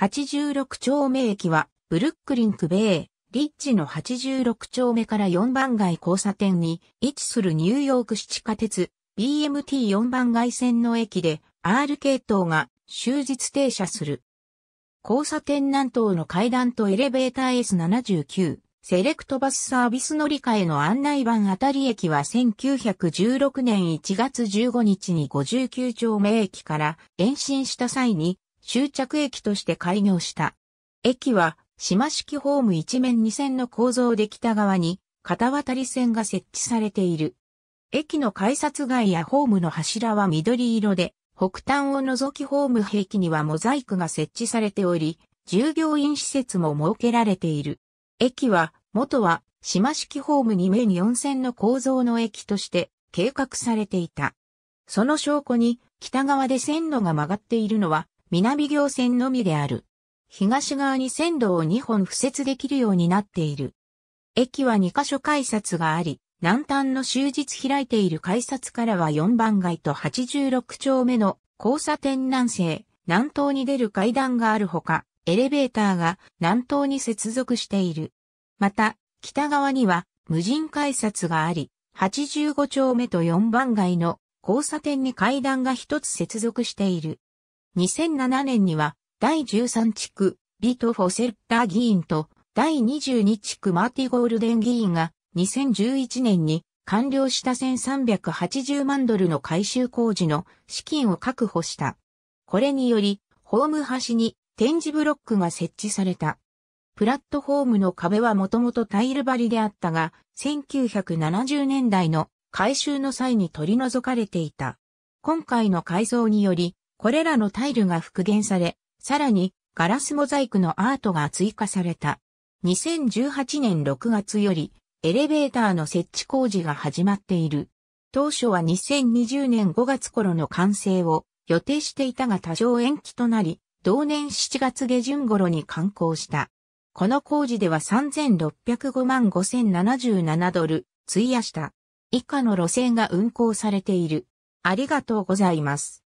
86丁目駅は、ブルックリンクベイ、リッジの86丁目から4番街交差点に位置するニューヨーク市地下鉄 BMT4 番街線の駅で R 系統が終日停車する。交差点南東の階段とエレベーター S79 セレクトバスサービス乗り換えの案内板あたり駅は1916年1月15日に59丁目駅から延伸した際に終着駅として開業した。駅は、島式ホーム一面2線の構造で北側に、片渡り線が設置されている。駅の改札外やホームの柱は緑色で、北端を除きホーム兵にはモザイクが設置されており、従業員施設も設けられている。駅は、元は、島式ホーム2面4線の構造の駅として計画されていた。その証拠に、北側で線路が曲がっているのは、南行線のみである。東側に線路を2本付設できるようになっている。駅は2カ所改札があり、南端の終日開いている改札からは4番街と86丁目の交差点南西、南東に出る階段があるほか、エレベーターが南東に接続している。また、北側には無人改札があり、85丁目と4番街の交差点に階段が1つ接続している。2007年には、第13地区、ビト・フォセッター議員と、第22地区マーティ・ゴールデン議員が、2011年に、完了した1380万ドルの改修工事の資金を確保した。これにより、ホーム端に展示ブロックが設置された。プラットフォームの壁はもともとタイル張りであったが、1970年代の改修の際に取り除かれていた。今回の改造により、これらのタイルが復元され、さらにガラスモザイクのアートが追加された。2018年6月よりエレベーターの設置工事が始まっている。当初は2020年5月頃の完成を予定していたが多少延期となり、同年7月下旬頃に完工した。この工事では3605万5077ドル費やした。以下の路線が運行されている。ありがとうございます。